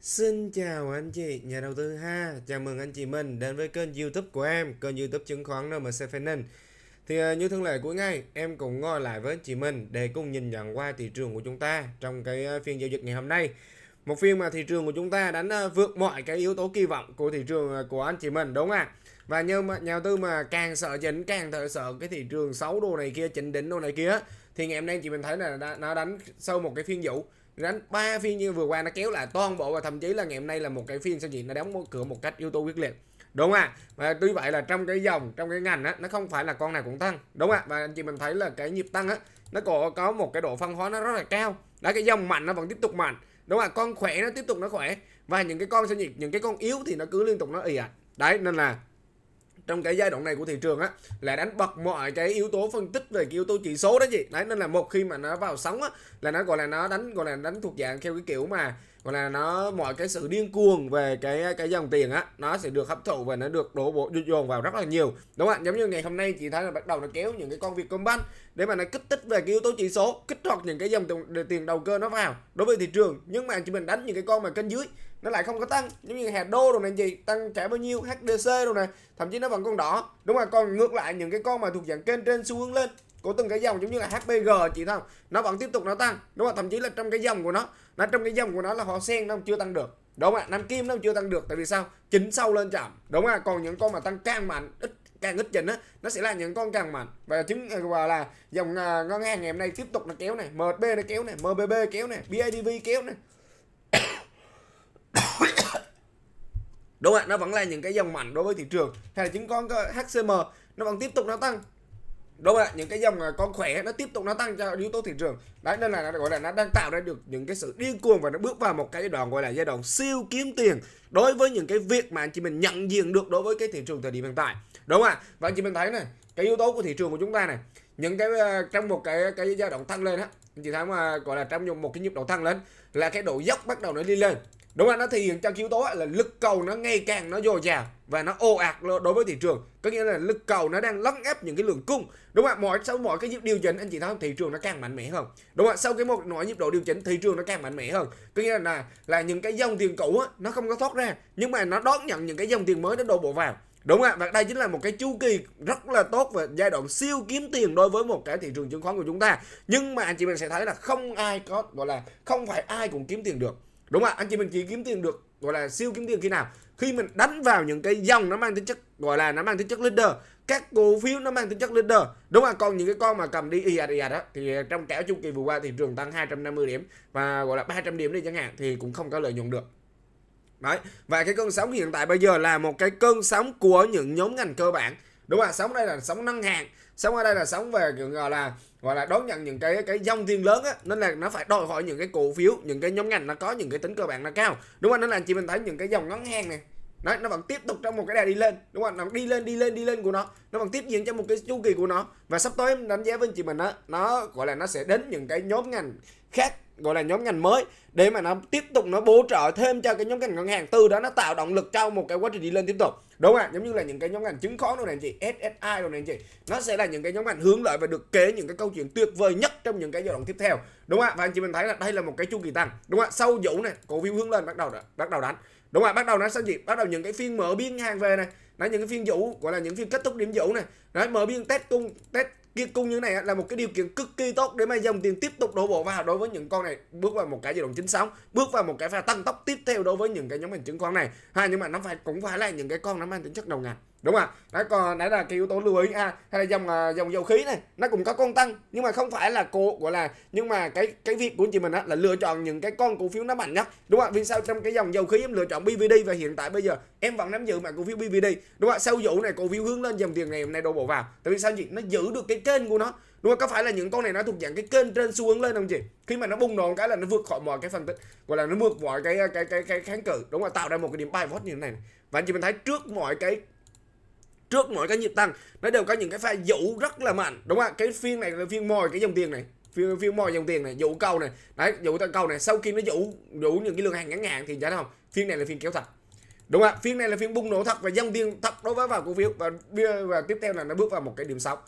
Xin chào anh chị nhà đầu tư ha Chào mừng anh chị mình đến với kênh youtube của em Kênh youtube chứng khoán NMC Finance Thì à, như thường lệ cuối ngày Em cũng ngồi lại với anh chị mình Để cùng nhìn nhận qua thị trường của chúng ta Trong cái à, phiên giao dịch ngày hôm nay Một phiên mà thị trường của chúng ta đánh à, vượt mọi cái yếu tố kỳ vọng Của thị trường của anh chị mình đúng không ạ Và như mà nhà đầu tư mà càng sợ chỉnh Càng thợ sợ cái thị trường xấu đồ này kia Chỉnh đỉnh đồ này kia Thì ngày hôm nay chị mình thấy là nó đánh sâu một cái phiên dụ đánh ba phiên như vừa qua nó kéo lại toàn bộ và thậm chí là ngày hôm nay là một cái phiên sao dịch nó đóng một cửa một cách yếu tố quyết liệt đúng không ạ và tuy vậy là trong cái dòng trong cái ngành á nó không phải là con nào cũng tăng đúng không ạ và anh chị mình thấy là cái nhịp tăng á nó có có một cái độ phân hóa nó rất là cao đó cái dòng mạnh nó vẫn tiếp tục mạnh đúng không ạ con khỏe nó tiếp tục nó khỏe và những cái con sao nhịp những cái con yếu thì nó cứ liên tục nó ì ạch à. đấy nên là trong cái giai đoạn này của thị trường á là đánh bật mọi cái yếu tố phân tích về cái yếu tố chỉ số đó chị đấy nên là một khi mà nó vào sóng á là nó gọi là nó đánh gọi là đánh thuộc dạng theo cái kiểu mà gọi là nó mọi cái sự điên cuồng về cái cái dòng tiền á nó sẽ được hấp thụ và nó được đổ bộ dồn vào rất là nhiều đúng không ạ giống như ngày hôm nay chị thấy là bắt đầu nó kéo những cái con công banh để mà nó kích thích về cái yếu tố chỉ số kích hoạt những cái dòng tiền đầu cơ nó vào đối với thị trường nhưng mà chị mình đánh những cái con mà kênh dưới nó lại không có tăng giống như hè đô đồ này gì tăng trẻ bao nhiêu hdc đồ này thậm chí nó vẫn còn đỏ đúng rồi còn ngược lại những cái con mà thuộc dạng kênh trên xu hướng lên của từng cái dòng giống như là HPG chị không nó vẫn tiếp tục nó tăng đúng không thậm chí là trong cái dòng của nó nó trong cái dòng của nó là họ sen nó chưa tăng được đúng không ạ nam kim nó chưa tăng được tại vì sao chính sau lên chậm đúng không ạ còn những con mà tăng càng mạnh ít càng ít trình á nó sẽ là những con càng mạnh và chứng à, và là dòng à, ngân hàng ngày hôm nay tiếp tục nó kéo này MB nó kéo này MBB kéo này BIDV kéo này đúng không ạ nó vẫn là những cái dòng mạnh đối với thị trường hay là chứng khoán HCM nó vẫn tiếp tục nó tăng đúng không ạ những cái dòng à, con khỏe nó tiếp tục nó tăng cho yếu tố thị trường đấy nên là nó gọi là nó đang tạo ra được những cái sự điên cuồng và nó bước vào một cái giai đoạn gọi là giai đoạn siêu kiếm tiền đối với những cái việc mà anh chị mình nhận diện được đối với cái thị trường thời điểm hiện tại đúng không ạ và anh chị mình thấy này cái yếu tố của thị trường của chúng ta này những cái à, trong một cái cái giai đoạn tăng lên á anh chị thấy mà gọi là trong một cái nhịp độ tăng lên là cái độ dốc bắt đầu nó đi lên đúng không nó thể hiện trong yếu tố là lực cầu nó ngày càng nó dồi dào và nó ồ ạt đối với thị trường có nghĩa là lực cầu nó đang lấn ép những cái lượng cung đúng không ạ mỗi sau mỗi cái nhịp điều chỉnh anh chị thấy không thị trường nó càng mạnh mẽ hơn đúng không ạ sau cái một nỗi nhịp độ điều chỉnh thị trường nó càng mạnh mẽ hơn có nghĩa là là những cái dòng tiền cũ á, nó không có thoát ra nhưng mà nó đón nhận những cái dòng tiền mới nó đổ bộ vào đúng ạ và đây chính là một cái chu kỳ rất là tốt và giai đoạn siêu kiếm tiền đối với một cái thị trường chứng khoán của chúng ta nhưng mà anh chị mình sẽ thấy là không ai có gọi là không phải ai cũng kiếm tiền được đúng không ạ anh chị mình chỉ kiếm tiền được gọi là siêu kiếm tiền khi nào khi mình đánh vào những cái dòng nó mang tính chất gọi là nó mang tính chất leader các cổ phiếu nó mang tính chất leader đúng không ạ còn những cái con mà cầm đi ia ia đó thì trong kéo chu kỳ vừa qua thị trường tăng 250 điểm và gọi là 300 điểm đi chẳng hạn thì cũng không có lợi nhuận được đấy và cái cơn sóng hiện tại bây giờ là một cái cơn sóng của những nhóm ngành cơ bản đúng không sóng đây là sóng ngân hàng sóng ở đây là sóng về gọi là gọi là đón nhận những cái cái dòng tiền lớn á nên là nó phải đòi hỏi những cái cổ phiếu những cái nhóm ngành nó có những cái tính cơ bản nó cao đúng không nên là chị mình thấy những cái dòng ngắn hàng này Đấy, nó vẫn tiếp tục trong một cái đà đi lên đúng không nó đi lên đi lên đi lên của nó nó vẫn tiếp diễn trong một cái chu kỳ của nó và sắp tới em đánh giá với anh chị mình á nó gọi là nó sẽ đến những cái nhóm ngành khác gọi là nhóm ngành mới để mà nó tiếp tục nó bổ trợ thêm cho cái nhóm ngành ngân hàng tư đó nó tạo động lực cho một cái quá trình đi lên tiếp tục đúng không ạ giống như là những cái nhóm ngành chứng khoán rồi này chị SSI rồi này chị nó sẽ là những cái nhóm ngành hướng lợi và được kể những cái câu chuyện tuyệt vời nhất trong những cái giai đoạn tiếp theo đúng không ạ và anh chị mình thấy là đây là một cái chu kỳ tăng đúng không ạ sau dũ này cổ phiếu hướng lên bắt đầu bắt đầu đánh đúng không ạ bắt đầu nó sao gì bắt đầu những cái phiên mở biên hàng về này nó những cái phiên dũ gọi là những phiên kết thúc điểm dũ này đấy mở biên test cung test cung như này là một cái điều kiện cực kỳ tốt để mà dòng tiền tiếp tục đổ bộ vào đối với những con này bước vào một cái giai đoạn chính sóng bước vào một cái pha tăng tốc tiếp theo đối với những cái nhóm ngành chứng khoán này ha nhưng mà nó phải cũng phải là những cái con nó mang tính chất đầu ngành đúng không ạ còn đấy là cái yếu tố lưu ý ha. hay là dòng à, dòng dầu khí này nó cũng có con tăng nhưng mà không phải là cổ gọi là nhưng mà cái cái việc của chị mình á, là lựa chọn những cái con cổ phiếu nó mạnh nhất đúng không ạ vì sao trong cái dòng dầu khí em lựa chọn BVD và hiện tại bây giờ em vẫn nắm giữ mã cổ phiếu BVD đúng không ạ sau vụ này cổ phiếu hướng lên dòng tiền ngày hôm nay đổ bộ vào tại vì sao chị nó giữ được cái kênh của nó đúng không có phải là những con này nó thuộc dạng cái kênh trên xu hướng lên không chị khi mà nó bùng nổ cái là nó vượt khỏi mọi cái phân tích gọi là nó vượt mọi cái cái cái cái kháng cự đúng không tạo ra một cái điểm buy vote như thế này, này. và anh chị mình thấy trước mọi cái trước mỗi cái nhịp tăng nó đều có những cái pha dụ rất là mạnh đúng không ạ cái phiên này là phiên mồi cái dòng tiền này phiên phiên mồi dòng tiền này dụ cầu này đấy dụ tăng cầu này sau khi nó dụ dụ những cái lượng hàng ngắn hạn thì giá không phiên này là phiên kéo thật đúng không ạ phiên này là phiên bung nổ thật và dòng tiền thật đối với vào cổ phiếu và và tiếp theo là nó bước vào một cái điểm sóng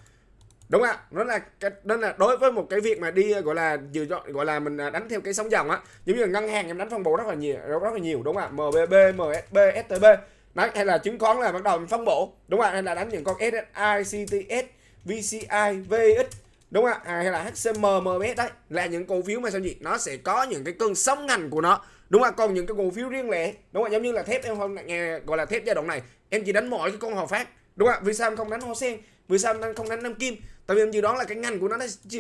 đúng ạ nó là cái đó là đối với một cái việc mà đi gọi là dự gọi là mình à, đánh theo cái sóng dòng á giống như là ngân hàng em đánh phân bổ rất là nhiều rất là nhiều đúng không ạ mbb msb stb Đấy, hay là chứng khoán là bắt đầu mình phân bổ đúng không ạ hay là đánh những con SSI, CTS, VCI, VX đúng không ạ à, hay là HCM, MBS đấy là những cổ phiếu mà sao gì nó sẽ có những cái cơn sóng ngành của nó đúng không ạ còn những cái cổ phiếu riêng lẻ đúng không ạ giống như là thép em không nghe gọi là thép giai đoạn này em chỉ đánh mọi cái con hòa phát đúng không ạ vì sao em không đánh hoa sen vì sao nó không đánh nam kim tại vì điều đó là cái ngành của nó,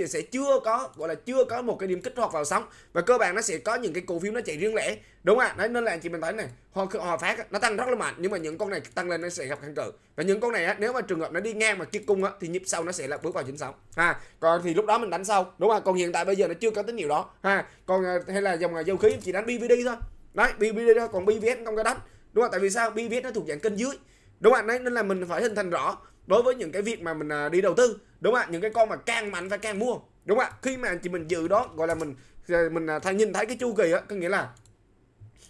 sẽ chưa có gọi là chưa có một cái điểm kích hoạt vào sóng và cơ bản nó sẽ có những cái cổ phiếu nó chạy riêng lẻ đúng không ạ đấy nên là anh chị mình thấy này họ họ phát nó tăng rất là mạnh nhưng mà những con này tăng lên nó sẽ gặp kháng cự và những con này á, nếu mà trường hợp nó đi ngang mà kia cung á, thì nhịp sau nó sẽ là bước vào chính sóng ha còn thì lúc đó mình đánh sau đúng không ạ còn hiện tại bây giờ nó chưa có tín hiệu đó ha còn à, hay là dòng à, dầu khí chỉ đánh BVD thôi đấy BVD thôi còn BVS không có đánh đúng không tại vì sao BVS nó thuộc dạng kênh dưới đúng không ạ nên là mình phải hình thành rõ đối với những cái việc mà mình à, đi đầu tư đúng không ạ những cái con mà càng mạnh và càng mua đúng không ạ khi mà chị mình dự đó gọi là mình à, mình à, thay nhìn thấy cái chu kỳ á có nghĩa là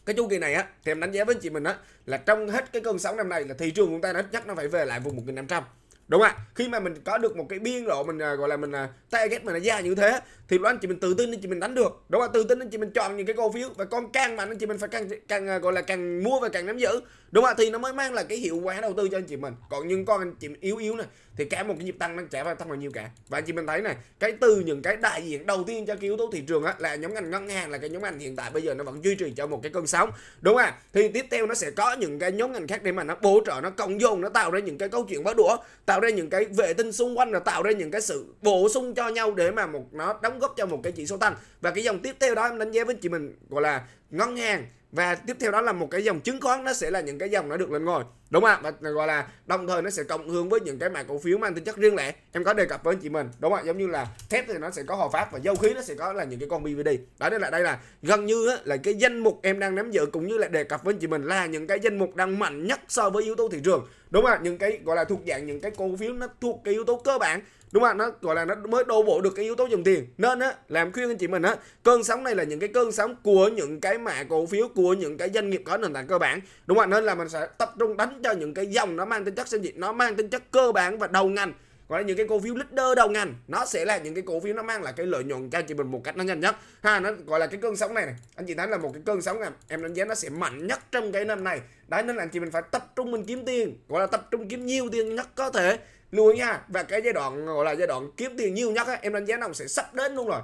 cái chu kỳ này á thì em đánh giá với chị mình á là trong hết cái cơn sóng năm nay là thị trường chúng ta nó chắc nó phải về lại vùng 1500 đúng không ạ khi mà mình có được một cái biên độ mình à, gọi là mình à, target mình là ra như thế thì lúc anh chị mình tự tin anh chị mình đánh được đúng không ạ tự tin anh chị mình chọn những cái cổ phiếu và con càng mà anh chị mình phải càng càng à, gọi là càng mua và càng nắm giữ đúng không ạ thì nó mới mang là cái hiệu quả đầu tư cho anh chị mình còn những con anh chị yếu yếu này thì cả một cái nhịp tăng nó chả phải tăng bao nhiêu cả và anh chị mình thấy này cái từ những cái đại diện đầu tiên cho cái yếu tố thị trường á là nhóm ngành ngân hàng là cái nhóm ngành hiện tại bây giờ nó vẫn duy trì cho một cái cơn sóng đúng không à? thì tiếp theo nó sẽ có những cái nhóm ngành khác để mà nó bổ trợ nó cộng dồn nó tạo ra những cái câu chuyện bó đũa tạo ra những cái vệ tinh xung quanh là tạo ra những cái sự bổ sung cho nhau để mà một nó đóng góp cho một cái chỉ số tăng và cái dòng tiếp theo đó em đánh giá với chị mình gọi là ngân hàng và tiếp theo đó là một cái dòng chứng khoán nó sẽ là những cái dòng nó được lên ngôi đúng không ạ và gọi là đồng thời nó sẽ cộng hưởng với những cái mã cổ phiếu mang tính chất riêng lẻ em có đề cập với anh chị mình đúng không ạ giống như là thép thì nó sẽ có hòa pháp và dầu khí nó sẽ có là những cái con bvd đó nên là đây là gần như á, là cái danh mục em đang nắm giữ cũng như là đề cập với anh chị mình là những cái danh mục đang mạnh nhất so với yếu tố thị trường đúng không ạ những cái gọi là thuộc dạng những cái cổ phiếu nó thuộc cái yếu tố cơ bản đúng không ạ nó gọi là nó mới đô bộ được cái yếu tố dòng tiền nên á làm khuyên anh chị mình á cơn sóng này là những cái cơn sóng của những cái mã cổ phiếu của những cái doanh nghiệp có nền tảng cơ bản đúng không ạ nên là mình sẽ tập trung đánh cho những cái dòng nó mang tính chất sinh dịch nó mang tính chất cơ bản và đầu ngành gọi là những cái cổ phiếu leader đầu ngành nó sẽ là những cái cổ phiếu nó mang lại cái lợi nhuận cho anh chị mình một cách nó nhanh nhất ha nó gọi là cái cơn sóng này, này. anh chị thấy là một cái cơn sóng này em đánh giá nó sẽ mạnh nhất trong cái năm này đấy nên là anh chị mình phải tập trung mình kiếm tiền gọi là tập trung kiếm nhiều tiền nhất có thể lưu nha và cái giai đoạn gọi là giai đoạn kiếm tiền nhiều nhất á, em đánh giá nó sẽ sắp đến luôn rồi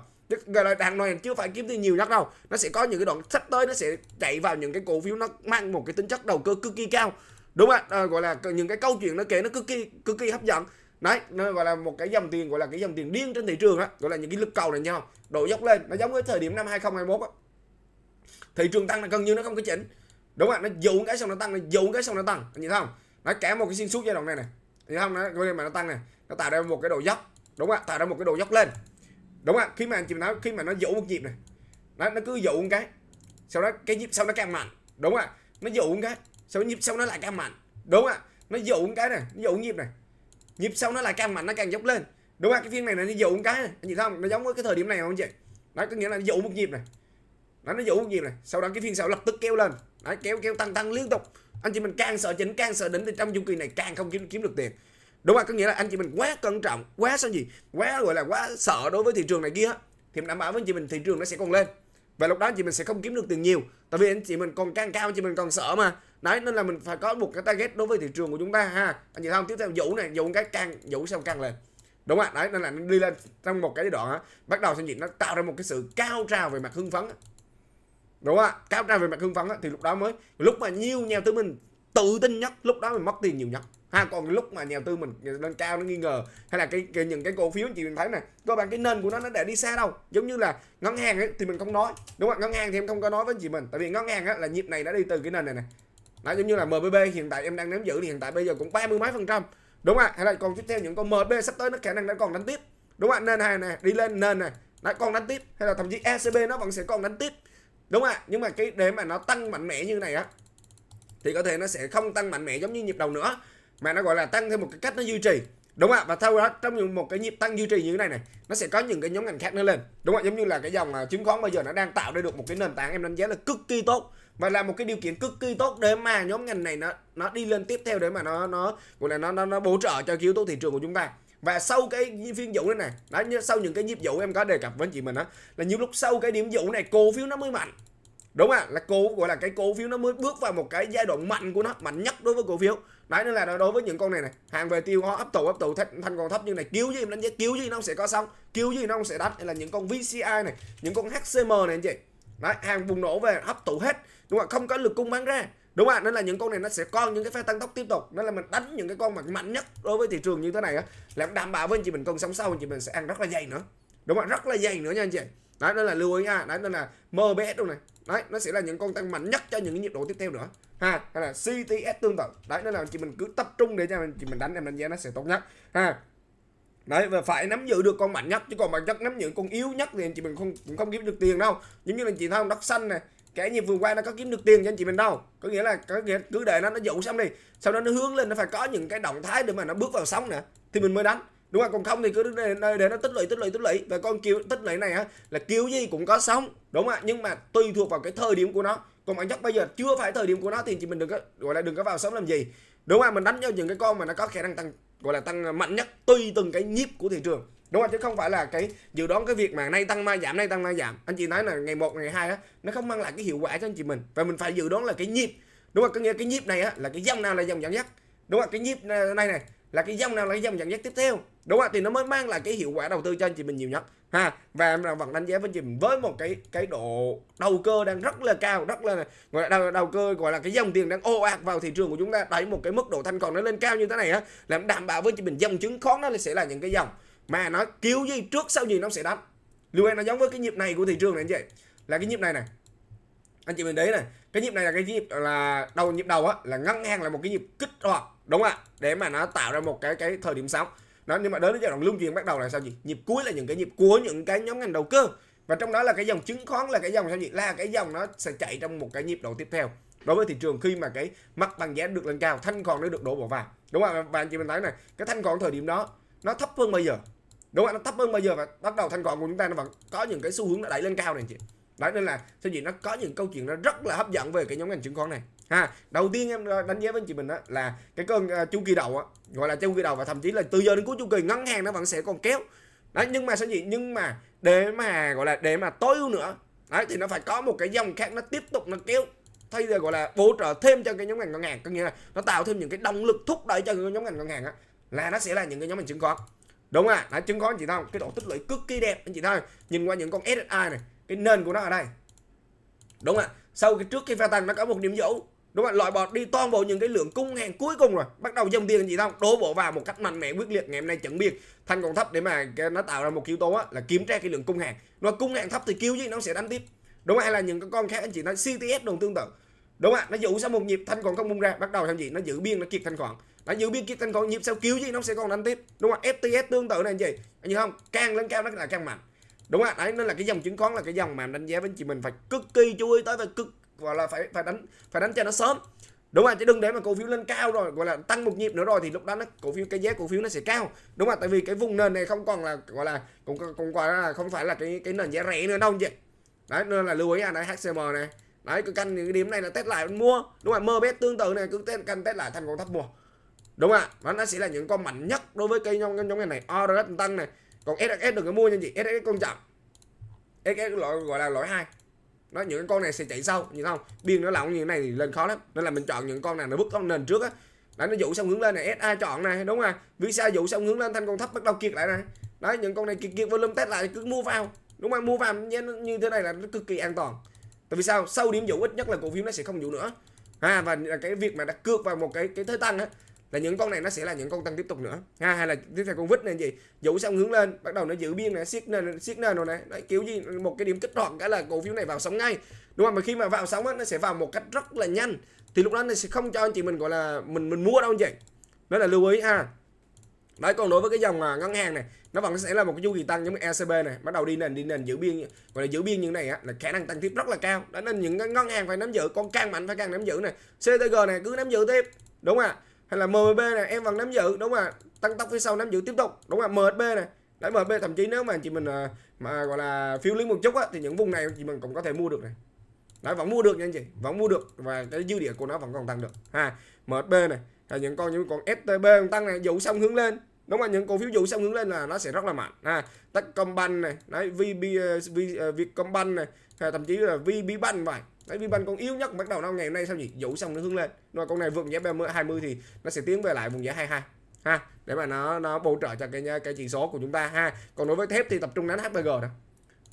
gọi là đằng này chưa phải kiếm tiền nhiều nhất đâu nó sẽ có những cái đoạn sắp tới nó sẽ chạy vào những cái cổ phiếu nó mang một cái tính chất đầu cơ cực kỳ cao đúng không à, gọi là những cái câu chuyện nó kể nó cực kỳ cực kỳ hấp dẫn đấy nó gọi là một cái dòng tiền gọi là cái dòng tiền điên trên thị trường á gọi là những cái lực cầu này nhau đổ dốc lên nó giống với thời điểm năm 2021 á thị trường tăng là gần như nó không có chỉnh đúng không ạ nó dụ cái xong nó tăng nó dụ cái xong nó tăng anh nhìn thấy không nó cả một cái xuyên suốt giai đoạn này này thì không nó coi mà nó tăng này nó tạo ra một cái độ dốc đúng không ạ tạo ra một cái độ dốc lên đúng không ạ khi mà anh chị nói khi mà nó dụ một nhịp này nó, nó cứ dụ một cái sau đó cái nhịp sau nó càng mạnh đúng không ạ nó dụ một cái sau nhịp sau nó lại càng mạnh đúng không ạ nó dụ một cái này nó dụ nhịp này nhịp sau nó lại càng mạnh nó càng dốc lên đúng không ạ cái phiên này nó dụ một cái này. anh chị thấy không nó giống với cái thời điểm này không chị đó có nghĩa là nó dụ một nhịp này nó nó dụ một nhịp này sau đó cái phiên sau lập tức kéo lên đó, kéo kéo tăng tăng liên tục anh chị mình càng sợ chỉnh càng sợ đỉnh thì trong chu kỳ này càng không kiếm kiếm được tiền đúng không có nghĩa là anh chị mình quá cẩn trọng quá sao gì quá gọi là quá sợ đối với thị trường này kia thì đảm bảo với anh chị mình thị trường nó sẽ còn lên và lúc đó anh chị mình sẽ không kiếm được tiền nhiều tại vì anh chị mình còn càng cao anh chị mình còn sợ mà đấy nên là mình phải có một cái target đối với thị trường của chúng ta ha anh chị không tiếp theo vũ này vũ cái càng vũ xong càng lên đúng không đấy nên là nó đi lên trong một cái đoạn bắt đầu sinh dịch nó tạo ra một cái sự cao trào về mặt hưng phấn đúng không ạ cao trào về mặt hưng phấn thì lúc đó mới lúc mà nhiều nhà tư mình tự tin nhất lúc đó mình mất tiền nhiều nhất ha còn lúc mà nhà tư mình lên cao nó nghi ngờ hay là cái, cái những cái cổ phiếu chị mình thấy này các bạn cái nền của nó nó để đi xa đâu giống như là ngân hàng ấy, thì mình không nói đúng không ạ, ngân hàng thì em không có nói với chị mình tại vì ngân hàng ấy, là nhịp này đã đi từ cái nền này này đó, giống như là MBB hiện tại em đang nắm giữ thì hiện tại bây giờ cũng ba mươi mấy phần trăm đúng không ạ hay là còn tiếp theo những con MB sắp tới nó khả năng nó còn đánh tiếp đúng không ạ nền này này đi lên nền này nó còn đánh tiếp hay là thậm chí ECB nó vẫn sẽ còn đánh tiếp đúng ạ nhưng mà cái để mà nó tăng mạnh mẽ như này á thì có thể nó sẽ không tăng mạnh mẽ giống như nhịp đầu nữa mà nó gọi là tăng theo một cái cách nó duy trì đúng ạ và theo đó trong một cái nhịp tăng duy trì như thế này này nó sẽ có những cái nhóm ngành khác nó lên đúng ạ giống như là cái dòng à, chứng khoán bây giờ nó đang tạo ra được một cái nền tảng em đánh giá là cực kỳ tốt và là một cái điều kiện cực kỳ tốt để mà nhóm ngành này nó nó đi lên tiếp theo để mà nó nó gọi là nó nó, nó bổ trợ cho cái yếu tố thị trường của chúng ta và sau cái phiên vụ này nè đó sau những cái nhiệm vụ em có đề cập với chị mình á là nhiều lúc sau cái điểm vụ này cổ phiếu nó mới mạnh đúng không à là cổ gọi là cái cổ phiếu nó mới bước vào một cái giai đoạn mạnh của nó mạnh nhất đối với cổ phiếu đấy nên là đối với những con này này hàng về tiêu nó ấp tù ấp tù thanh còn thấp như này cứu gì em đánh giá cứu gì nó sẽ có xong cứu gì nó sẽ đắt hay là những con vci này những con hcm này anh chị đấy hàng bùng nổ về hấp tụ hết đúng không không có lực cung bán ra đúng không ạ nên là những con này nó sẽ con những cái pha tăng tốc tiếp tục nên là mình đánh những cái con mặt mạnh nhất đối với thị trường như thế này á làm đảm bảo với anh chị mình con sống sau anh chị mình sẽ ăn rất là dày nữa đúng không ạ rất là dày nữa nha anh chị đấy nên là lưu ý nha đấy nên là mơ mbs luôn này đấy nó sẽ là những con tăng mạnh nhất cho những cái nhịp độ tiếp theo nữa ha hay là cts tương tự đấy nên là anh chị mình cứ tập trung để cho anh chị mình đánh em đánh giá nó sẽ tốt nhất ha đấy và phải nắm giữ được con mạnh nhất chứ còn mạnh nhất nắm giữ con yếu nhất thì anh chị mình không cũng không kiếm được tiền đâu giống như là chị thao đất xanh này kể như vừa qua nó có kiếm được tiền cho anh chị mình đâu có nghĩa là có nghĩa cứ để nó nó dụ xong đi sau đó nó hướng lên nó phải có những cái động thái để mà nó bước vào sóng nữa thì mình mới đánh đúng không còn không thì cứ để, để nó tích lũy tích lũy tích lũy và con kiểu tích lũy này á là kiều gì cũng có sóng đúng không ạ nhưng mà tùy thuộc vào cái thời điểm của nó còn bản chất bây giờ chưa phải thời điểm của nó thì chị mình đừng có gọi là đừng có vào sóng làm gì đúng không mình đánh cho những cái con mà nó có khả năng tăng gọi là tăng mạnh nhất tùy từng cái nhịp của thị trường đúng không chứ không phải là cái dự đoán cái việc mà nay tăng mai giảm nay tăng mai giảm anh chị nói là ngày một ngày hai á nó không mang lại cái hiệu quả cho anh chị mình và mình phải dự đoán là cái nhịp đúng không có nghĩa cái nhịp này á là cái dòng nào là dòng dẫn dắt đúng không cái nhịp này này là cái dòng nào là cái dòng dẫn dắt tiếp theo đúng không thì nó mới mang lại cái hiệu quả đầu tư cho anh chị mình nhiều nhất ha và em vẫn đánh giá với anh chị mình với một cái cái độ đầu cơ đang rất là cao rất là gọi là đầu, đầu cơ gọi là cái dòng tiền đang ô ạt vào thị trường của chúng ta đẩy một cái mức độ thanh còn nó lên cao như thế này á làm đảm bảo với chị mình dòng chứng khoán nó sẽ là những cái dòng mà nó kiểu gì trước sau gì nó sẽ đánh lưu nó giống với cái nhịp này của thị trường này anh chị là cái nhịp này này anh chị mình đấy này cái nhịp này là cái nhịp là đầu nhịp đầu á là ngân hàng là một cái nhịp kích hoạt đúng không ạ để mà nó tạo ra một cái cái thời điểm sóng nó nhưng mà đến giai đoạn lương truyền bắt đầu là sao gì nhịp cuối là những cái nhịp của những cái nhóm ngành đầu cơ và trong đó là cái dòng chứng khoán là cái dòng sao gì là cái dòng nó sẽ chạy trong một cái nhịp độ tiếp theo đối với thị trường khi mà cái mặt bằng giá được lên cao thanh khoản nó được đổ bộ vào đúng không và anh chị mình thấy này cái thanh khoản thời điểm đó nó thấp hơn bao giờ đúng không nó thấp hơn bao giờ và bắt đầu thanh khoản của chúng ta nó vẫn có những cái xu hướng nó đẩy lên cao này chị đấy nên là sao chị nó có những câu chuyện nó rất là hấp dẫn về cái nhóm ngành chứng khoán này ha đầu tiên em ờ, đánh giá với chị mình đó là cái cơn ờ, chu kỳ đầu á gọi là chu kỳ đầu và thậm chí là từ giờ đến cuối chu kỳ ngân hàng nó vẫn sẽ còn kéo đấy nhưng mà sao chị nhưng mà để mà gọi là để mà tối ưu nữa đấy thì nó phải có một cái dòng khác nó tiếp tục nó kéo thay giờ gọi là bổ trợ thêm cho cái nhóm ngành ngân hàng có nghĩa là nó tạo thêm những cái động lực thúc đẩy cho cái nhóm ngành ngân hàng á là nó sẽ là những cái nhóm ngành chứng khoán đúng ạ à, chứng có anh chị thấy cái độ tích lũy cực kỳ đẹp anh chị thấy nhìn qua những con SSI này cái nền của nó ở đây đúng ạ sau cái trước cái pha tăng nó có một điểm dấu đúng không ạ loại bỏ đi toàn bộ những cái lượng cung hàng cuối cùng rồi bắt đầu dòng tiền anh chị thấy không đổ bộ vào một cách mạnh mẽ quyết liệt ngày hôm nay chuẩn biệt thanh còn thấp để mà nó tạo ra một yếu tố á, là kiểm tra cái lượng cung hàng nó cung hàng thấp thì kêu gì nó sẽ đánh tiếp đúng không? hay là những con khác anh chị nói CTS đồng tương tự đúng không ạ nó dụ sang một nhịp thanh còn không bung ra bắt đầu làm gì nó giữ biên nó kiệt thanh khoản đã giữ biết kiếp thanh con nhịp sao cứu gì nó sẽ còn đánh tiếp đúng không fts tương tự này anh chị anh không càng lên cao nó là càng mạnh đúng không đấy nên là cái dòng chứng khoán là cái dòng mà đánh giá với chị mình phải cực kỳ chú ý tới và cực gọi là phải phải đánh phải đánh cho nó sớm đúng không chứ đừng để mà cổ phiếu lên cao rồi gọi là tăng một nhịp nữa rồi thì lúc đó nó cổ phiếu cái giá cổ phiếu nó sẽ cao đúng không tại vì cái vùng nền này không còn là gọi là cũng cũng gọi là không phải là cái cái nền giá rẻ nữa đâu anh chị đấy nên là lưu ý anh đấy hcm này đấy cứ canh những cái điểm này là test lại mua đúng không mbs tương tự này cứ test canh test lại thành con thấp mua đúng ạ và nó sẽ là những con mạnh nhất đối với cây nhông nhóm nhông này ORS tăng này còn SS đừng có mua nha chị SS con chậm SS loại gọi là loại hai nó những con này sẽ chạy sau như không biên nó lỏng như thế này thì lên khó lắm nên là mình chọn những con này nó bước con nền trước á là nó dụ xong hướng lên này SA chọn này đúng không? Vì sao dụ xong hướng lên thanh con thấp bắt đầu kiệt lại này đấy những con này kiệt kiệt volume test lại cứ mua vào đúng không mua vào như thế này là nó cực kỳ an toàn tại vì sao sau điểm dụ ít nhất là cổ phiếu nó sẽ không dụ nữa à và cái việc mà đặt cược vào một cái cái thế tăng á là những con này nó sẽ là những con tăng tiếp tục nữa ha hay là tiếp theo con vít này gì dụ xong hướng lên bắt đầu nó giữ biên này siết nền siết nền rồi này Đấy, kiểu gì một cái điểm kích hoạt cái là cổ phiếu này vào sóng ngay đúng không mà khi mà vào sóng á nó sẽ vào một cách rất là nhanh thì lúc đó nó sẽ không cho anh chị mình gọi là mình mình mua đâu anh chị đó là lưu ý ha Đấy còn đối với cái dòng à, ngân hàng này nó vẫn sẽ là một cái chu kỳ tăng giống như ECB này bắt đầu đi nền đi nền giữ biên gọi là giữ biên như này á là khả năng tăng tiếp rất là cao đó nên những ngân hàng phải nắm giữ con càng mạnh phải càng nắm giữ này CTG này cứ nắm giữ tiếp đúng không ạ hay là MB này em vẫn nắm giữ đúng không ạ tăng tốc phía sau nắm giữ tiếp tục đúng không ạ MHB này đấy MHB thậm chí nếu mà anh chị mình à, mà gọi là phiêu linh một chút á thì những vùng này anh chị mình cũng có thể mua được này đấy vẫn mua được nha anh chị vẫn mua được và cái dư địa của nó vẫn còn tăng được ha MHB này là những con như con STB tăng này dụ xong hướng lên đúng không những cổ phiếu dụ xong hướng lên là nó sẽ rất là mạnh ha Techcombank này đấy VB, v, à, Vietcombank này hay thậm chí là VB Bank vậy Tại vì bàn còn yếu nhất bắt đầu năm ngày hôm nay sao nhỉ? dũ xong nó hướng lên. Rồi con này vượt giá 30 20 thì nó sẽ tiến về lại vùng giá 22 ha để mà nó nó bổ trợ cho cái cái chỉ số của chúng ta ha. Còn đối với thép thì tập trung đánh hbg đó.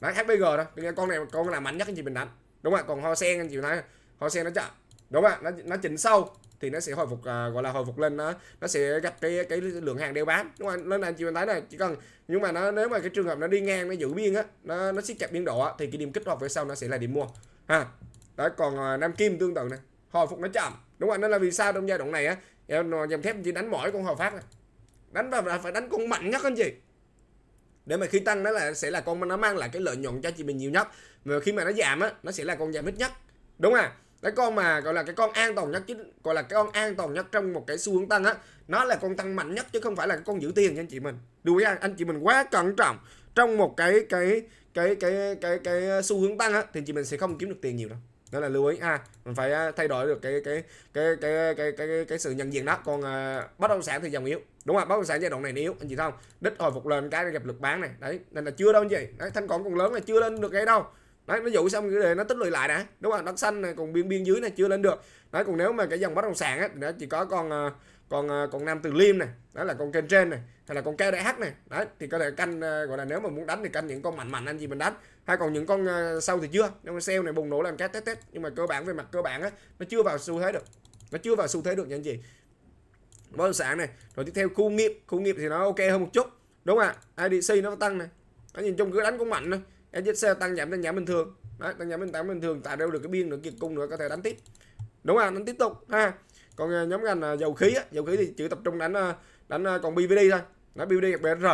Đánh hbg đó. Con này con là mạnh nhất anh chị mình đánh. Đúng không ạ? Còn Ho Sen anh chị thấy Ho Sen nó chậm. Đúng không ạ? Nó nó chỉnh sâu thì nó sẽ hồi phục uh, gọi là hồi phục lên nó nó sẽ gặp cái cái lượng hàng đeo bán đúng không nên là anh chị mình thấy này chỉ cần nhưng mà nó nếu mà cái trường hợp nó đi ngang nó giữ biên á nó nó siết chặt biên độ á thì cái điểm kích hoạt về sau nó sẽ là điểm mua ha đấy còn à, nam kim tương tự này hồi phục nó chậm đúng không nên là vì sao trong giai đoạn này á em à, nhầm thép chỉ đánh mỏi con hòa phát này. đánh vào phải đánh con mạnh nhất anh chị để mà khi tăng nó là sẽ là con mà nó mang lại cái lợi nhuận cho chị mình nhiều nhất mà khi mà nó giảm á nó sẽ là con giảm ít nhất đúng không ạ cái con mà gọi là cái con an toàn nhất chứ gọi là cái con an toàn nhất trong một cái xu hướng tăng á nó là con tăng mạnh nhất chứ không phải là cái con giữ tiền nha anh chị mình đúng không anh chị mình quá cẩn trọng trong một cái cái cái cái cái cái, cái xu hướng tăng á thì chị mình sẽ không kiếm được tiền nhiều đâu đó là lưu ý ha à, mình phải à, thay đổi được cái cái cái cái cái cái cái, cái sự nhận diện đó còn uh, bất động sản thì dòng yếu đúng không bất động sản giai đoạn này yếu anh chị thấy không đích hồi phục lên cái gặp lực bán này đấy nên là chưa đâu anh chị đấy, thanh khoản còn lớn là chưa lên được cái đâu đấy nó dụ xong cái đề nó tích lũy lại đã đúng không đất xanh này còn biên biên dưới này chưa lên được đấy còn nếu mà cái dòng bất động sản á thì nó chỉ có con uh, còn còn nam từ liêm này đó là con kênh trên này hay là con kdh này đấy thì có thể canh gọi là nếu mà muốn đánh thì canh những con mạnh mạnh anh chị mình đánh hay còn những con à, sâu thì chưa nên sale này bùng nổ làm cái test test nhưng mà cơ bản về mặt cơ bản á nó chưa vào xu thế được nó chưa vào xu thế được nha anh chị bất động sản này rồi tiếp theo khu nghiệp khu nghiệp thì nó ok hơn một chút đúng không ạ idc nó tăng này nó nhìn chung cứ đánh cũng mạnh thôi SJC tăng giảm tăng giảm bình thường Đấy, tăng giảm bình tăng bình thường tạo đâu được cái biên nữa kiệt cung nữa có thể đánh tiếp đúng không ạ? đánh tiếp tục ha còn à, nhóm ngành à, dầu khí á, dầu khí thì chỉ tập trung đánh đánh còn BVD thôi nó BVD gặp BR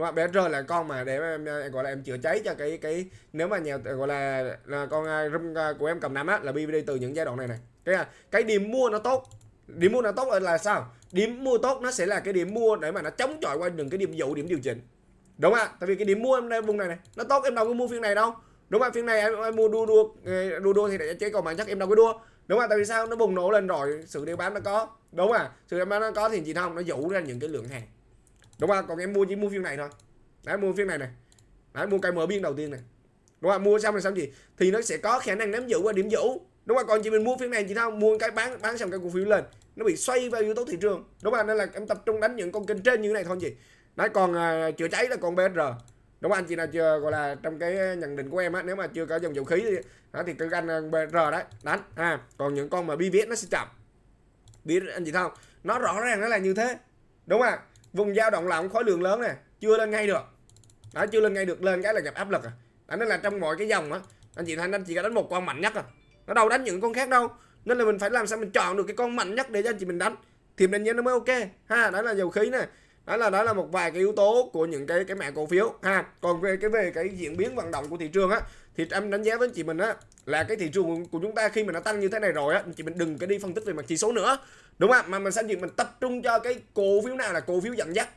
đúng không? Bé rơi là con mà để em, gọi là em chữa cháy cho cái cái nếu mà nhà gọi là, là con à, room à, của em cầm nắm á là BVD từ những giai đoạn này này. Cái à, cái điểm mua nó tốt. Điểm mua nó tốt là sao? Điểm mua tốt nó sẽ là cái điểm mua để mà nó chống chọi qua những cái điểm dụ điểm điều chỉnh. Đúng không ạ? Tại vì cái điểm mua em đây vùng này này, nó tốt em đâu có mua phiên này đâu. Đúng không? Phiên này em, em mua đua đua ờ, đua đua thì để chế còn mà chắc em đâu có đua đúng không? Tại vì sao nó bùng nổ lên rồi sự điều bán nó có đúng không? ạ sự điều bán nó có thì chị không nó dụ ra những cái lượng hàng đúng không còn em mua chỉ mua phiên này thôi đấy mua phiên này này đấy mua cây mở biên đầu tiên này đúng không mua xong là xong gì thì nó sẽ có khả năng nắm giữ qua điểm giữ đúng không còn chỉ mình mua phiên này chỉ thao mua cái bán bán xong cái cổ phiếu lên nó bị xoay vào yếu tố thị trường đúng không nên là em tập trung đánh những con kênh trên như thế này thôi gì đấy còn uh, chữa cháy là còn BR đúng không anh chị nào chưa gọi là trong cái nhận định của em á nếu mà chưa có dòng dầu khí thì đó thì cứ canh à, BR đấy đánh à còn những con mà BVS nó sẽ chậm biết anh chị không nó rõ ràng nó là như thế đúng không vùng dao động lỏng khối lượng lớn nè chưa lên ngay được đó chưa lên ngay được lên cái là gặp áp lực à đó nên là trong mọi cái dòng á anh chị thanh anh chị đánh một con mạnh nhất à nó đâu đánh những con khác đâu nên là mình phải làm sao mình chọn được cái con mạnh nhất để cho anh chị mình đánh thì mình nhớ nó mới ok ha đó là dầu khí nè đó là đó là một vài cái yếu tố của những cái cái mã cổ phiếu ha còn về cái về cái diễn biến vận động của thị trường á thì em đánh giá với anh chị mình á là cái thị trường của chúng ta khi mà nó tăng như thế này rồi á anh chị mình đừng có đi phân tích về mặt chỉ số nữa đúng không mà mình sẽ anh chị mình tập trung cho cái cổ phiếu nào là cổ phiếu dẫn dắt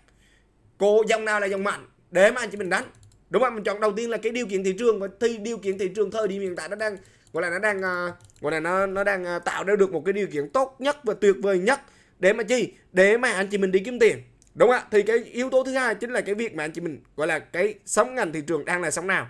cổ dòng nào là dòng mạnh để mà anh chị mình đánh đúng không mình chọn đầu tiên là cái điều kiện thị trường và thi điều kiện thị trường thời điểm hiện tại nó đang gọi là nó đang à, gọi là nó nó đang à, tạo ra được một cái điều kiện tốt nhất và tuyệt vời nhất để mà chi để mà anh chị mình đi kiếm tiền đúng không ạ thì cái yếu tố thứ hai chính là cái việc mà anh chị mình gọi là cái sóng ngành thị trường đang là sóng nào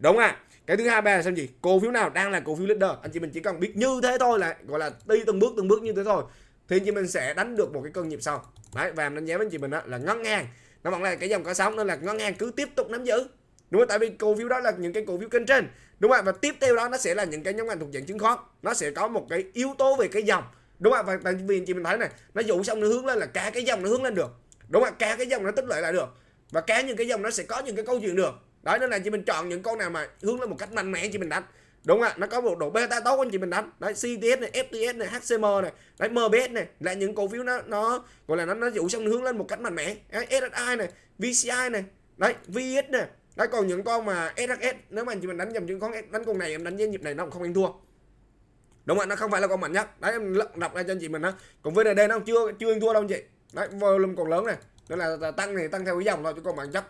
đúng không ạ cái thứ hai ba là xem gì cổ phiếu nào đang là cổ phiếu leader anh chị mình chỉ cần biết như thế thôi là gọi là đi từng bước từng bước như thế thôi thì anh chị mình sẽ đánh được một cái cơn nhịp sau đấy và mình đánh giá với anh chị mình đó là ngân hàng nó vẫn là cái dòng có sóng nên là ngân hàng cứ tiếp tục nắm giữ đúng không tại vì cổ phiếu đó là những cái cổ phiếu kênh trên đúng không và tiếp theo đó nó sẽ là những cái nhóm ngành thuộc dạng chứng khoán nó sẽ có một cái yếu tố về cái dòng đúng không và tại vì anh chị mình thấy này nó dụ xong nó hướng lên là cả cái dòng nó hướng lên được đúng không cả cái dòng nó tích lũy lại được và cả những cái dòng nó sẽ có những cái câu chuyện được đấy nên là chị mình chọn những con nào mà hướng lên một cách mạnh mẽ chị mình đánh đúng không ạ nó có một độ beta tốt anh chị mình đánh đấy CTS này FTS này HCM này đấy MBS này là những cổ phiếu nó nó gọi là nó nó dụ sang hướng lên một cách mạnh mẽ đấy, SSI này VCI này đấy VS này đấy còn những con mà SHS nếu mà anh chị mình đánh nhầm những con đánh con này em đánh với nhịp này nó cũng không ăn thua đúng không ạ nó không phải là con mạnh nhất đấy em đọc ra cho anh chị mình đó còn VND nó chưa chưa ăn thua đâu anh chị đấy volume còn lớn này nên là tăng này tăng theo cái dòng thôi chứ còn bản chất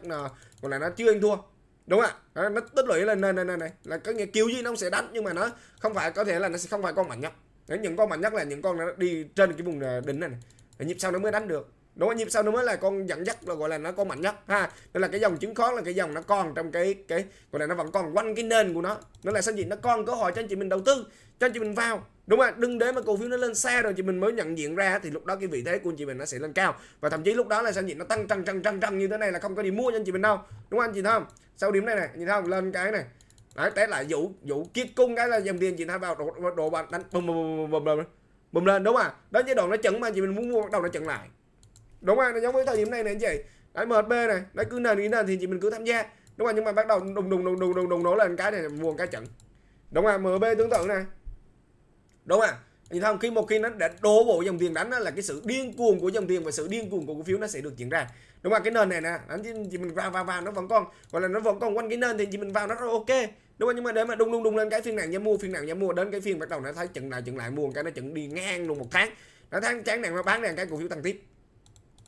còn là nó chưa ăn thua đúng không ạ nó tích lũy lên lên này này là có nghĩa kiểu gì nó cũng sẽ đánh nhưng mà nó không phải có thể là nó sẽ không phải con mạnh nhất những con mạnh nhất là những con nó đi trên cái vùng à, đỉnh này, này. nhịp sau nó mới đánh được đúng không? nhịp sau nó mới là con dẫn dắt là gọi là nó con mạnh nhất ha nên là cái dòng chứng khoán là cái dòng nó còn trong cái cái gọi là nó vẫn còn quanh cái nền của nó nó là sao gì nó còn cơ hội cho anh chị mình đầu tư cho anh chị mình vào đúng không đừng để mà cổ phiếu nó lên xe rồi chị mình mới nhận diện ra thì lúc đó cái vị thế của anh chị mình nó sẽ lên cao và thậm chí lúc đó là sao chị nó tăng trăng trăng trăng trăng như thế này là không có đi mua cho anh chị mình đâu đúng không anh chị thấy không sau điểm này này nhìn thấy không lên cái này đấy té lại vũ vũ kiết cung cái là dòng tiền chị tham vào đổ đổ bạn đánh bùm bùm bùm bùm bùm lên đúng không ạ đến giai đoạn nó chững mà chị mình muốn mua bắt đầu nó chững lại đúng không nó giống với thời điểm này này anh chị đấy mhb này đấy cứ nền ý nền thì chị mình cứ tham gia đúng không nhưng mà bắt đầu đùng đùng đùng đùng đùng đùng nổ lên cái này buồn cái trận đúng không mhb tương tự này đúng không thì không khi một khi nó đã đổ bộ dòng tiền đánh đó là cái sự điên cuồng của dòng tiền và sự điên cuồng của cổ phiếu nó sẽ được diễn ra đúng không cái nền này nè anh chị mình vào vào vào nó vẫn còn gọi là nó vẫn còn quanh cái nền thì chị mình vào nó rất ok đúng không nhưng mà để mà đùng đùng đùng lên cái phiên nào nhà mua phiên nào nhà mua đến cái phiên bắt đầu nó thấy chừng nào chừng lại mua cái nó chừng đi ngang luôn một tháng nó tháng chán nàng nó bán đàn cái cổ phiếu tăng tiếp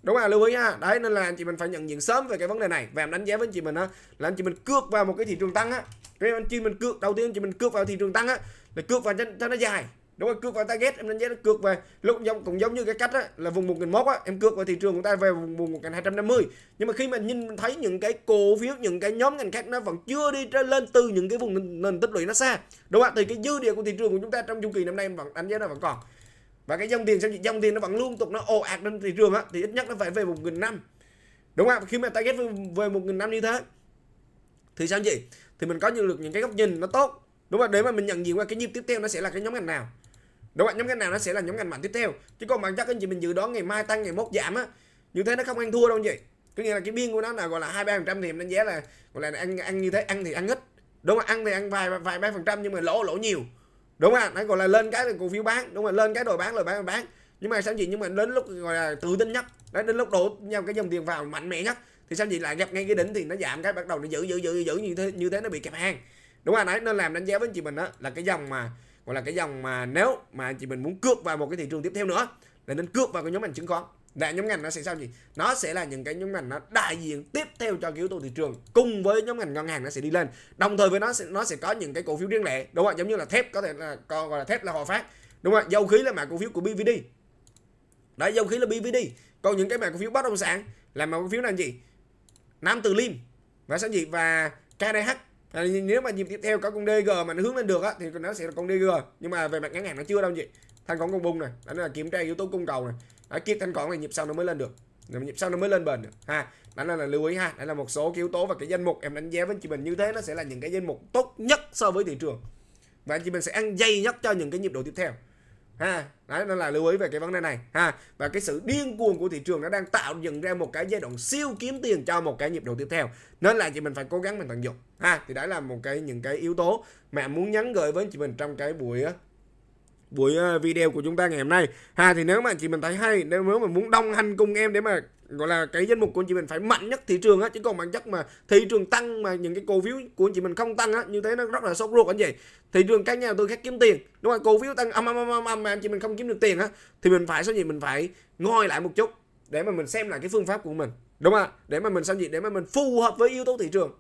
đúng không lưu ý ha đấy nên là anh chị mình phải nhận diện sớm về cái vấn đề này và em đánh giá với anh chị mình á là anh chị mình cược vào một cái thị trường tăng á cái anh chị mình cược đầu tiên anh chị mình cược vào thị trường tăng á là cược vào cho, cho nó dài đúng không cược vào target em đánh giá nó cược về lúc giống cũng giống như cái cách á, là vùng một nghìn á em cược vào thị trường của ta về vùng một nghìn hai trăm năm mươi nhưng mà khi mà nhìn thấy những cái cổ phiếu những cái nhóm ngành khác nó vẫn chưa đi ra lên từ những cái vùng nền tích lũy nó xa đúng không ạ thì cái dư địa của thị trường của chúng ta trong chu kỳ năm nay em vẫn đánh giá nó vẫn còn và cái dòng tiền giao dịch dòng tiền nó vẫn luôn tục nó ồ ạt lên thị trường á thì ít nhất nó phải về một nghìn năm đúng không khi mà ta target về một nghìn năm như thế thì sao gì thì mình có những được những cái góc nhìn nó tốt đúng không để mà mình nhận diện qua cái nhịp tiếp theo nó sẽ là cái nhóm ngành nào đúng không nhóm ngành nào nó sẽ là nhóm ngành mạnh tiếp theo chứ còn bản chất anh chị mình dự đoán ngày mai tăng ngày mốt giảm á như thế nó không ăn thua đâu anh chị có nghĩa là cái biên của nó là gọi là hai ba phần trăm thì em đánh giá là gọi là ăn ăn như thế ăn thì ăn ít đúng không ăn thì ăn vài vài ba phần trăm nhưng mà lỗ lỗ nhiều đúng không nó gọi là lên cái cổ phiếu bán đúng không lên cái đồ bán rồi bán bán nhưng mà sao gì nhưng mà đến lúc gọi là tự tin nhất đấy đến lúc đổ nhau cái dòng tiền vào mạnh mẽ nhất thì sao gì lại gặp ngay cái đỉnh thì nó giảm cái bắt đầu nó giữ giữ giữ giữ như thế như thế nó bị kẹp hàng đúng không đấy nên làm đánh giá với chị mình đó là cái dòng mà gọi là cái dòng mà nếu mà chị mình muốn cướp vào một cái thị trường tiếp theo nữa là nên cướp vào cái nhóm ngành chứng khoán đại nhóm ngành nó sẽ sao gì nó sẽ là những cái nhóm ngành nó đại diện tiếp theo cho cái yếu tố thị trường cùng với nhóm ngành ngân hàng nó sẽ đi lên đồng thời với nó sẽ nó sẽ có những cái cổ phiếu riêng lẻ đúng không giống như là thép có thể là có gọi là thép là hòa phát đúng không dầu khí là mã cổ phiếu của bvd đấy dầu khí là bvd còn những cái mã cổ phiếu bất động sản là mã cổ phiếu là gì nam từ liêm và sao gì và kdh nếu mà nhịp tiếp theo có con DG mà nó hướng lên được á thì nó sẽ là con DG nhưng mà về mặt ngắn hạn nó chưa đâu vậy thanh khoản công bung này đó là kiểm tra yếu tố cung cầu này Đấy, kịp thanh khoản này nhịp sau nó mới lên được nhịp sau nó mới lên bền được ha đó là, là lưu ý ha đó là một số cái yếu tố và cái danh mục em đánh giá với chị mình như thế nó sẽ là những cái danh mục tốt nhất so với thị trường và anh chị mình sẽ ăn dây nhất cho những cái nhịp độ tiếp theo ha đấy nên là lưu ý về cái vấn đề này ha và cái sự điên cuồng của thị trường nó đang tạo dựng ra một cái giai đoạn siêu kiếm tiền cho một cái nhịp độ tiếp theo nên là chị mình phải cố gắng mình tận dụng ha thì đấy là một cái những cái yếu tố mà muốn nhắn gửi với chị mình trong cái buổi buổi ờ, video của chúng ta ngày hôm nay ha thì nếu mà anh chị mình thấy hay nếu mà muốn đồng hành cùng em để mà gọi là cái danh mục của anh chị mình phải mạnh nhất thị trường á chứ còn bản chất mà thị trường tăng mà những cái cổ phiếu của anh chị mình không tăng á như thế nó rất là sốt ruột anh chị thị trường các nhà đầu tư khác kiếm tiền đúng không cổ phiếu tăng âm âm âm âm, mà anh chị mình không kiếm được tiền á thì mình phải sao gì mình phải ngồi lại một chút để mà mình xem lại cái phương pháp của mình đúng không để mà mình sao gì để mà mình phù hợp với yếu tố thị trường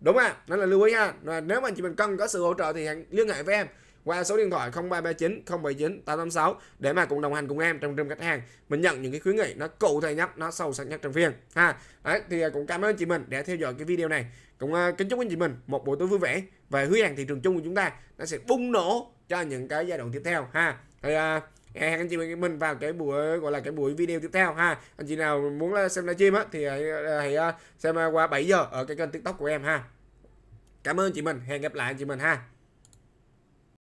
đúng không nên là lưu ý ha nếu mà anh chị mình cần có sự hỗ trợ thì hãy liên hệ với em qua số điện thoại 0339 079 886 để mà cùng đồng hành cùng em trong trường khách hàng mình nhận những cái khuyến nghị nó cụ thể nhất nó sâu sắc nhất trong phiên ha đấy thì à, cũng cảm ơn chị mình để theo dõi cái video này cũng uh, kính chúc anh chị mình một buổi tối vui vẻ và hứa hẹn thị trường chung của chúng ta nó sẽ bung nổ cho những cái giai đoạn tiếp theo ha thì uh, hẹn anh chị mình vào cái buổi gọi là cái buổi video tiếp theo ha anh chị nào muốn xem livestream á thì hãy, hãy xem qua 7 giờ ở cái kênh tiktok của em ha cảm ơn chị mình hẹn gặp lại anh chị mình ha